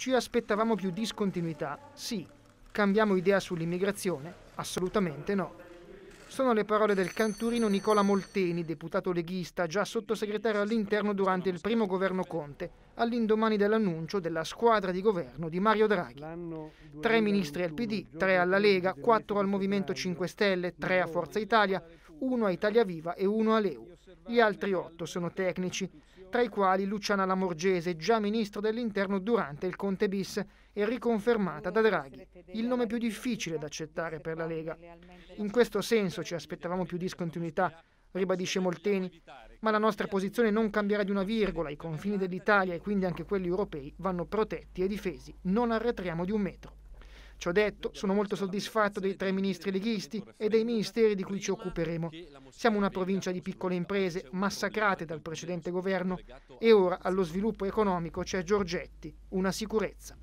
Ci aspettavamo più discontinuità? Sì. Cambiamo idea sull'immigrazione? Assolutamente no. Sono le parole del canturino Nicola Molteni, deputato leghista, già sottosegretario all'interno durante il primo governo Conte, all'indomani dell'annuncio della squadra di governo di Mario Draghi. Tre ministri al PD, tre alla Lega, quattro al Movimento 5 Stelle, tre a Forza Italia, uno a Italia Viva e uno a all'EU. Gli altri otto sono tecnici, tra i quali Luciana Lamorgese, già ministro dell'interno durante il Conte bis, e riconfermata da Draghi, il nome più difficile da accettare per la Lega. In questo senso ci aspettavamo più discontinuità, ribadisce Molteni, ma la nostra posizione non cambierà di una virgola, i confini esatto, dell'Italia esatto. e quindi anche quelli europei vanno protetti e difesi, non arretriamo di un metro. Ciò detto, sono molto soddisfatto dei tre ministri leghisti e dei ministeri di cui ci occuperemo. Siamo una provincia di piccole imprese massacrate dal precedente governo e ora allo sviluppo economico c'è Giorgetti, una sicurezza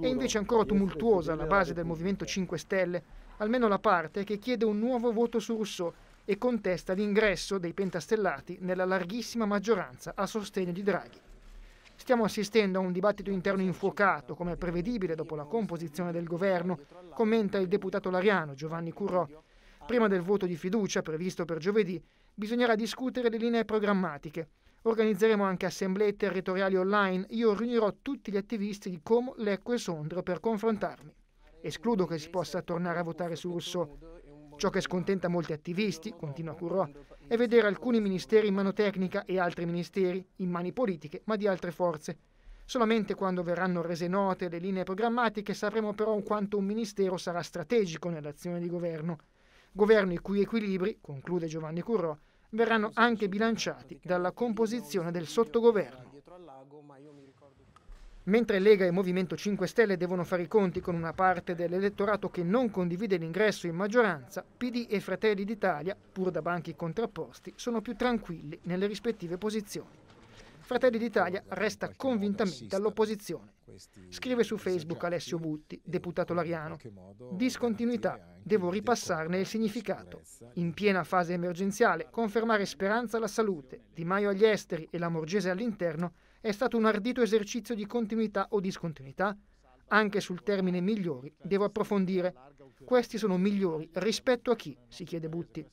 è invece ancora tumultuosa alla base del Movimento 5 Stelle, almeno la parte che chiede un nuovo voto su Rousseau e contesta l'ingresso dei pentastellati nella larghissima maggioranza a sostegno di Draghi. Stiamo assistendo a un dibattito interno infuocato, come è prevedibile dopo la composizione del governo, commenta il deputato lariano Giovanni Curro. Prima del voto di fiducia previsto per giovedì, bisognerà discutere le linee programmatiche Organizzeremo anche assemblee territoriali online. Io riunirò tutti gli attivisti di Como, Lecco e Sondrio per confrontarmi. Escludo che si possa tornare a votare su Rousseau. Ciò che scontenta molti attivisti, continua Curò, è vedere alcuni ministeri in mano tecnica e altri ministeri in mani politiche, ma di altre forze. Solamente quando verranno rese note le linee programmatiche sapremo però quanto un ministero sarà strategico nell'azione di governo. Governo i cui equilibri, conclude Giovanni Curò, verranno anche bilanciati dalla composizione del sottogoverno. Mentre Lega e Movimento 5 Stelle devono fare i conti con una parte dell'elettorato che non condivide l'ingresso in maggioranza, PD e Fratelli d'Italia, pur da banchi contrapposti, sono più tranquilli nelle rispettive posizioni. Fratelli d'Italia resta convintamente all'opposizione. Scrive su Facebook Alessio Butti, deputato lariano. Discontinuità, devo ripassarne il significato. In piena fase emergenziale, confermare speranza alla salute, Di Maio agli esteri e la Morgese all'interno è stato un ardito esercizio di continuità o discontinuità. Anche sul termine migliori devo approfondire. Questi sono migliori rispetto a chi? si chiede Butti.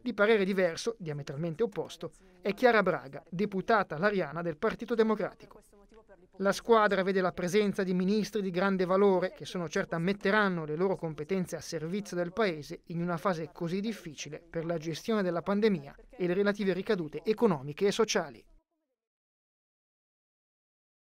Di parere diverso, diametralmente opposto, e Chiara Braga, deputata lariana del Partito Democratico. La squadra vede la presenza di ministri di grande valore che sono certa metteranno le loro competenze a servizio del Paese in una fase così difficile per la gestione della pandemia e le relative ricadute economiche e sociali.